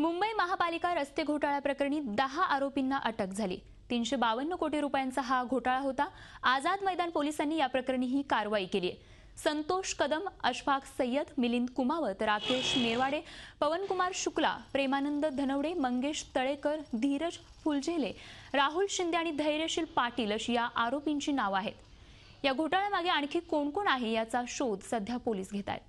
मुंबई महापालिका रस्ते घोटाळा प्रकरणी दहा आरोपींना अटक झाली तीनशे बावन्न कोटी रुपयांचा हा घोटाळा होता आझाद मैदान पोलिसांनी या प्रकरणी ही कारवाई केली संतोष कदम अशफाक सय्यद मिलिंद कुमावत राकेश मेवाडे पवनकुमार शुक्ला प्रेमानंद धनवडे मंगेश तळेकर धीरज फुलझेले राहुल शिंदे आणि धैर्यशील पाटील अशी या आरोपींची नावं आहेत या घोटाळ्यामागे आणखी कोण कोण आहे याचा शोध सध्या पोलीस घेत आहेत